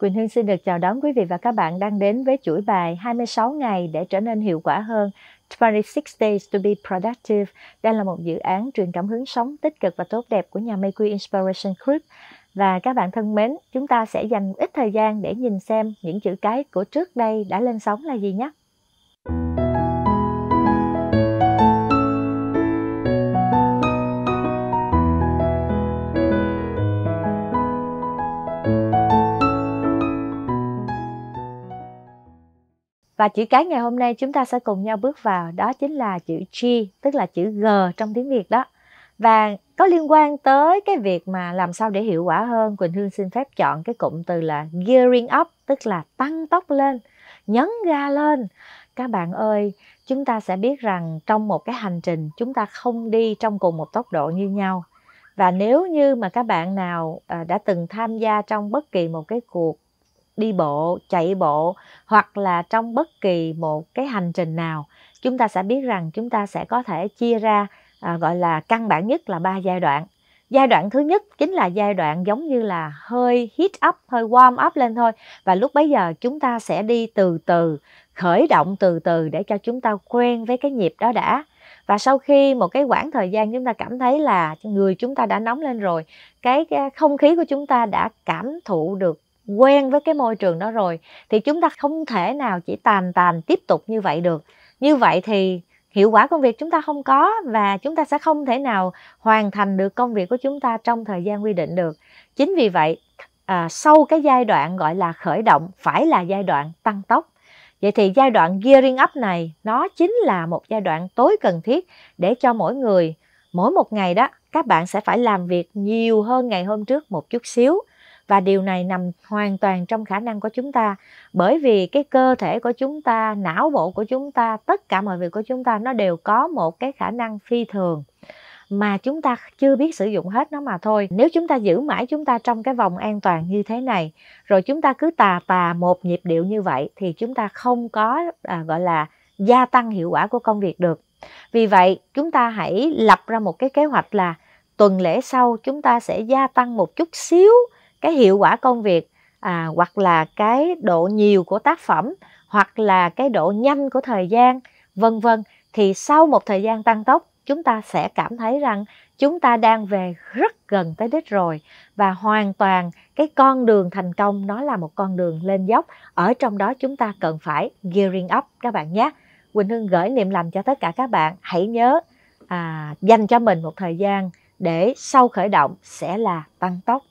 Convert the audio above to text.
Quỳnh Hương xin được chào đón quý vị và các bạn đang đến với chuỗi bài 26 ngày để trở nên hiệu quả hơn 26 Days to be Productive. Đây là một dự án truyền cảm hứng sống tích cực và tốt đẹp của nhà Mây Quy Inspiration Group. Và các bạn thân mến, chúng ta sẽ dành ít thời gian để nhìn xem những chữ cái của trước đây đã lên sóng là gì nhé. Và chữ cái ngày hôm nay chúng ta sẽ cùng nhau bước vào đó chính là chữ G, tức là chữ G trong tiếng Việt đó. Và có liên quan tới cái việc mà làm sao để hiệu quả hơn, Quỳnh Hương xin phép chọn cái cụm từ là gearing up, tức là tăng tốc lên, nhấn ga lên. Các bạn ơi, chúng ta sẽ biết rằng trong một cái hành trình chúng ta không đi trong cùng một tốc độ như nhau. Và nếu như mà các bạn nào à, đã từng tham gia trong bất kỳ một cái cuộc đi bộ chạy bộ hoặc là trong bất kỳ một cái hành trình nào chúng ta sẽ biết rằng chúng ta sẽ có thể chia ra à, gọi là căn bản nhất là ba giai đoạn giai đoạn thứ nhất chính là giai đoạn giống như là hơi heat up hơi warm up lên thôi và lúc bấy giờ chúng ta sẽ đi từ từ khởi động từ từ để cho chúng ta quen với cái nhịp đó đã và sau khi một cái khoảng thời gian chúng ta cảm thấy là người chúng ta đã nóng lên rồi cái không khí của chúng ta đã cảm thụ được quen với cái môi trường đó rồi thì chúng ta không thể nào chỉ tàn tàn tiếp tục như vậy được như vậy thì hiệu quả công việc chúng ta không có và chúng ta sẽ không thể nào hoàn thành được công việc của chúng ta trong thời gian quy định được chính vì vậy à, sau cái giai đoạn gọi là khởi động phải là giai đoạn tăng tốc vậy thì giai đoạn gearing up này nó chính là một giai đoạn tối cần thiết để cho mỗi người mỗi một ngày đó các bạn sẽ phải làm việc nhiều hơn ngày hôm trước một chút xíu và điều này nằm hoàn toàn trong khả năng của chúng ta bởi vì cái cơ thể của chúng ta não bộ của chúng ta tất cả mọi việc của chúng ta nó đều có một cái khả năng phi thường mà chúng ta chưa biết sử dụng hết nó mà thôi nếu chúng ta giữ mãi chúng ta trong cái vòng an toàn như thế này rồi chúng ta cứ tà tà một nhịp điệu như vậy thì chúng ta không có à, gọi là gia tăng hiệu quả của công việc được vì vậy chúng ta hãy lập ra một cái kế hoạch là tuần lễ sau chúng ta sẽ gia tăng một chút xíu cái hiệu quả công việc à, hoặc là cái độ nhiều của tác phẩm hoặc là cái độ nhanh của thời gian vân vân thì sau một thời gian tăng tốc chúng ta sẽ cảm thấy rằng chúng ta đang về rất gần tới đích rồi và hoàn toàn cái con đường thành công nó là một con đường lên dốc ở trong đó chúng ta cần phải gearing up các bạn nhé quỳnh hương gửi niềm lành cho tất cả các bạn hãy nhớ à, dành cho mình một thời gian để sau khởi động sẽ là tăng tốc